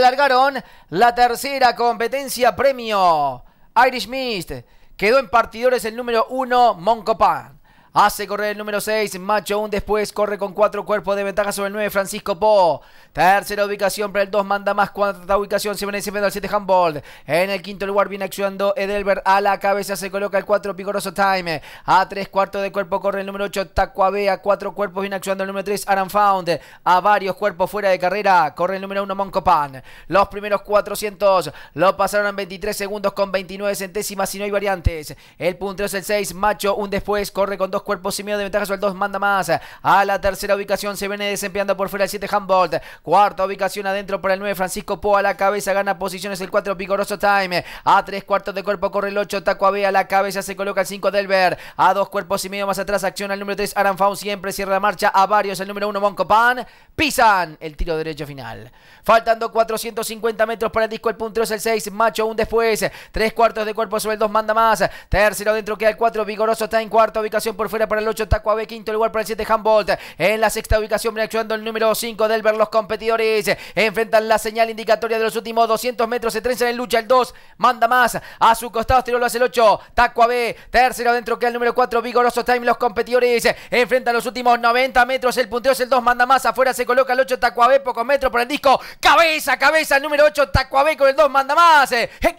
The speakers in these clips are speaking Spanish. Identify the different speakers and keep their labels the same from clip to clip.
Speaker 1: largaron la tercera competencia premio. Irish Mist quedó en partidores el número uno, Moncopa Hace correr el número 6. Macho Un después corre con 4 cuerpos de ventaja sobre el 9. Francisco Po. Tercera ubicación para el 2. Manda más. Cuarta ubicación. Se viene al 7. Humboldt. En el quinto lugar viene actuando Edelbert. A la cabeza se coloca el 4. Picoroso Time. A 3 cuartos de cuerpo corre el número 8. Tacuabe. A 4 cuerpos viene actuando el número 3. Found. A varios cuerpos fuera de carrera. Corre el número 1. Moncopan. Los primeros 400 lo pasaron en 23 segundos con 29 centésimas y no hay variantes. El puntero es el 6. Macho un después corre con 2 cuerpos y medio de ventaja sobre el 2 manda más. Eh, a la tercera ubicación se viene desempeñando por fuera el 7 Humboldt. Cuarta ubicación adentro para el 9 Francisco Po a la cabeza. Gana posiciones el 4 Vigoroso Time. A tres cuartos de cuerpo corre el 8 Taco a la cabeza. Se coloca el 5 Delbert A dos cuerpos y medio más atrás acciona el número 3 Aranfaun. Siempre cierra la marcha a varios. El número 1 Moncopan. Pisan el tiro derecho final. Faltando 450 metros para el disco. El puntero es el 6. Macho un después. Tres cuartos de cuerpo sobre el 2 manda más. Tercero adentro queda el 4 Vigoroso Time. Cuarta ubicación por fuera para el 8 Taco quinto lugar para el 7 Humboldt. En la sexta ubicación viene actuando el número 5 Delver. Los competidores enfrentan la señal indicatoria de los últimos 200 metros. Se trenzan en lucha el 2, manda más a su costado. tiro este lo hace el 8 Taco tercero dentro. Que el número 4 Vigoroso Time. Los competidores enfrentan los últimos 90 metros. El punteo es el 2, manda más afuera. Se coloca el 8 Taco Abe, pocos metros por el disco. Cabeza, cabeza, el número 8 Taco con el 2, manda más.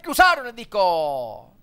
Speaker 1: Cruzaron el disco.